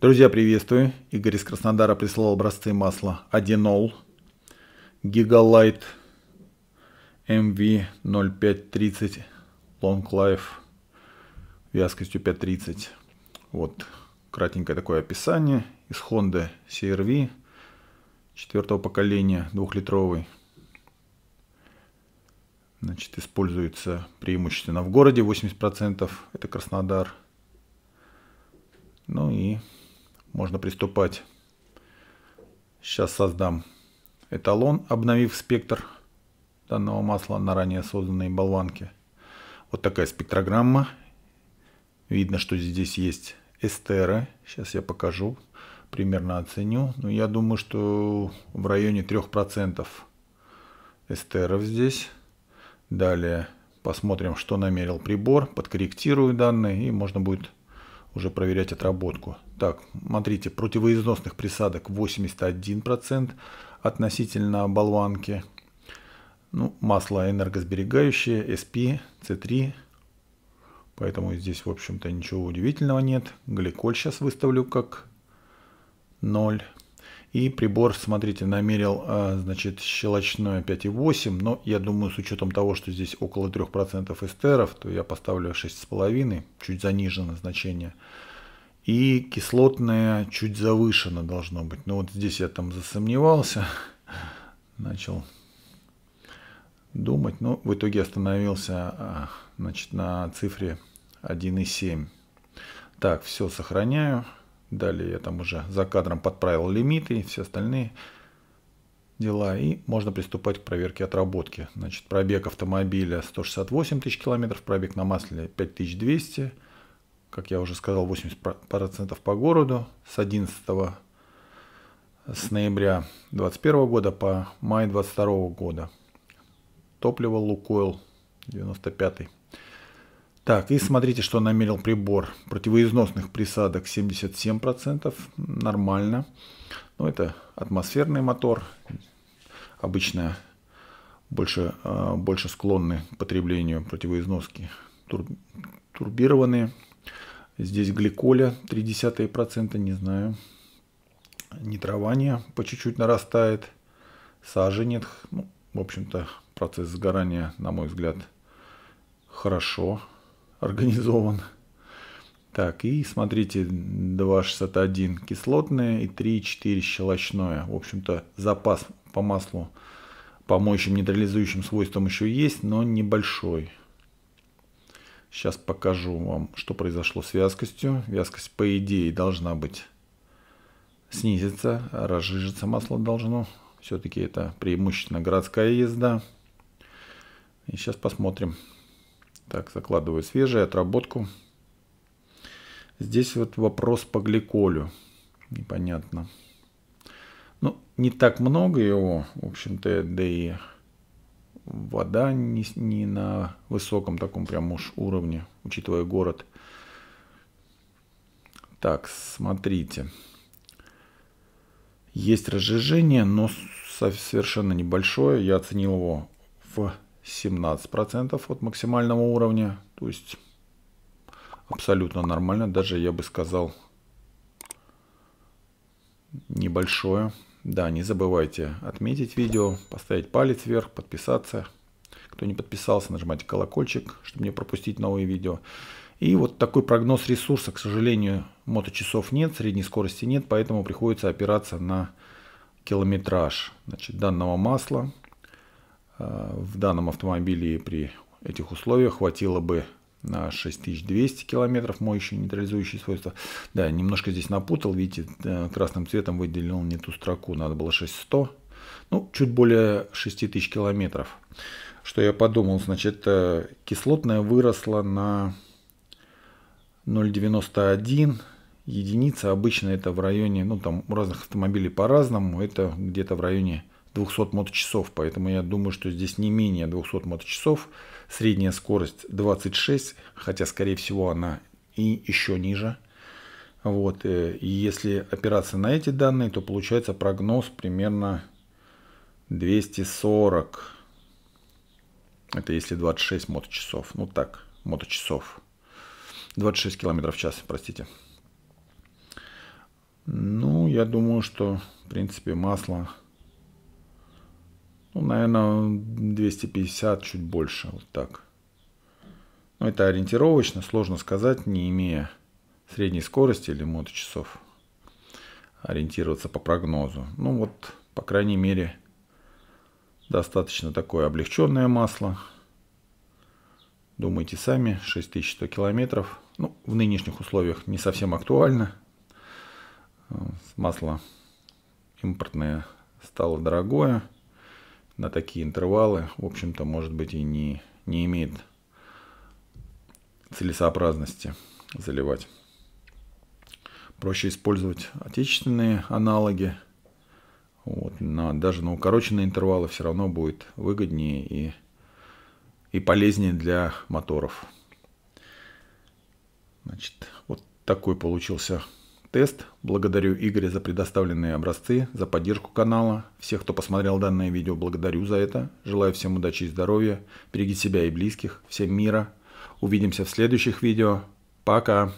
Друзья, приветствую. Игорь из Краснодара прислал образцы масла Одинол, Гигалайт, MV0530, Long Life, вязкостью 530. Вот кратенькое такое описание. Из Honda CRV четвертого поколения, двухлитровый. Значит, используется преимущественно в городе 80%, это Краснодар. Ну и можно приступать. Сейчас создам эталон, обновив спектр данного масла на ранее созданные болванки. Вот такая спектрограмма. Видно, что здесь есть эстеры. Сейчас я покажу, примерно оценю. Но ну, я думаю, что в районе 3% эстеров здесь. Далее посмотрим, что намерил прибор. Подкорректирую данные и можно будет уже проверять отработку. Так, смотрите, противоизносных присадок 81% относительно болванки. Ну, масло энергосберегающее, SP, C3. Поэтому здесь, в общем-то, ничего удивительного нет. Гликоль сейчас выставлю как 0. И прибор, смотрите, намерил, а, значит, щелочное 5,8, но я думаю, с учетом того, что здесь около 3% эстеров, то я поставлю 6,5, чуть занижено значение. И кислотное чуть завышено должно быть. Но ну, вот здесь я там засомневался, начал думать, но ну, в итоге остановился а, значит, на цифре 1,7. Так, все, сохраняю. Далее я там уже за кадром подправил лимиты и все остальные дела. И можно приступать к проверке отработки. Значит, пробег автомобиля 168 тысяч километров, пробег на масле 5200. Как я уже сказал, 80% по городу. С 11 с ноября 2021 года по май 2022 года. Топливо Лукойл 95. Так, и смотрите, что намерил прибор. Противоизносных присадок 77%, нормально. Ну, это атмосферный мотор, обычно больше, а, больше склонны к потреблению противоизноски тур, турбированные. Здесь гликоля 0,3%, не знаю. Нитрование по чуть-чуть нарастает. Сажи нет. Ну, в общем-то, процесс сгорания, на мой взгляд, хорошо организован. Так, и смотрите, 2,61 кислотное и 3,4 щелочное. В общем-то, запас по маслу, по моющим нейтрализующим свойствам еще есть, но небольшой. Сейчас покажу вам, что произошло с вязкостью. Вязкость, по идее, должна быть снизиться, разжижиться масло должно. Все-таки это преимущественно городская езда. И сейчас посмотрим. Так, закладываю свежие, отработку. Здесь вот вопрос по гликолю. Непонятно. Ну, не так много его, в общем-то, да и вода не, не на высоком таком прям уж уровне, учитывая город. Так, смотрите. Есть разжижение, но совершенно небольшое. Я оценил его в 17% от максимального уровня. То есть абсолютно нормально. Даже я бы сказал небольшое. Да, не забывайте отметить видео, поставить палец вверх, подписаться. Кто не подписался, нажимайте колокольчик, чтобы не пропустить новые видео. И вот такой прогноз ресурса, к сожалению, моточасов нет, средней скорости нет, поэтому приходится опираться на километраж значит, данного масла. Э, в данном автомобиле при этих условиях хватило бы на 6200 километров моющие нейтрализующие свойства. Да, немножко здесь напутал, видите, э, красным цветом выделил не ту строку, надо было 6100, ну, чуть более 6000 километров. Что я подумал, значит, э, кислотная выросла на 0,91 единица, обычно это в районе, ну, там у разных автомобилей по-разному, это где-то в районе 200 моточасов, поэтому я думаю, что здесь не менее 200 моточасов. Средняя скорость 26, хотя, скорее всего, она и еще ниже. Вот. Э, и если опираться на эти данные, то получается прогноз примерно 240. Это если 26 моточасов. Ну так, моточасов. 26 километров в час, простите. Ну, я думаю, что, в принципе, масло ну, наверное, 250, чуть больше, вот так. Но ну, это ориентировочно, сложно сказать, не имея средней скорости или моточасов ориентироваться по прогнозу. Ну вот, по крайней мере, достаточно такое облегченное масло. Думайте сами, 6100 километров. Ну, в нынешних условиях не совсем актуально. Масло импортное стало дорогое на такие интервалы, в общем-то, может быть и не, не имеет целесообразности заливать. Проще использовать отечественные аналоги. Вот, на, даже на укороченные интервалы все равно будет выгоднее и, и полезнее для моторов. Значит, вот такой получился тест. Благодарю Игоря за предоставленные образцы, за поддержку канала. Всех, кто посмотрел данное видео, благодарю за это. Желаю всем удачи и здоровья. Берегите себя и близких. Всем мира. Увидимся в следующих видео. Пока.